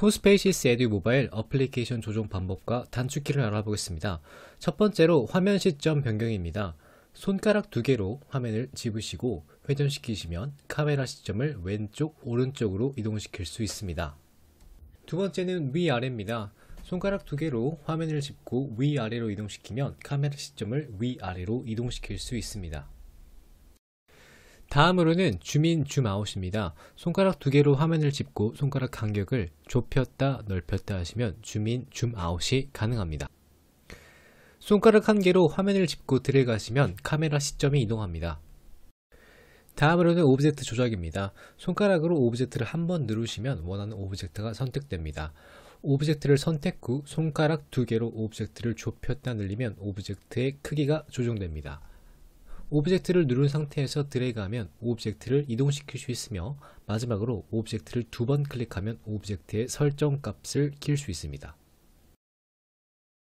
코스페이시스 에듀 모바일 어플리케이션 조정 방법과 단축키를 알아보겠습니다. 첫 번째로 화면 시점 변경입니다. 손가락 두 개로 화면을 집으시고 회전시키시면 카메라 시점을 왼쪽, 오른쪽으로 이동시킬 수 있습니다. 두 번째는 위아래입니다. 손가락 두 개로 화면을 집고 위아래로 이동시키면 카메라 시점을 위아래로 이동시킬 수 있습니다. 다음으로는 줌인 줌아웃입니다. 손가락 두 개로 화면을 짚고 손가락 간격을 좁혔다 넓혔다 하시면 줌인 줌아웃이 가능합니다. 손가락 한 개로 화면을 짚고 드래그하시면 카메라 시점이 이동합니다. 다음으로는 오브젝트 조작입니다. 손가락으로 오브젝트를 한번 누르시면 원하는 오브젝트가 선택됩니다. 오브젝트를 선택 후 손가락 두 개로 오브젝트를 좁혔다 늘리면 오브젝트의 크기가 조정됩니다. 오브젝트를 누른 상태에서 드래그하면 오브젝트를 이동시킬 수 있으며 마지막으로 오브젝트를 두 번 클릭하면 오브젝트의 설정 값을 킬 수 있습니다.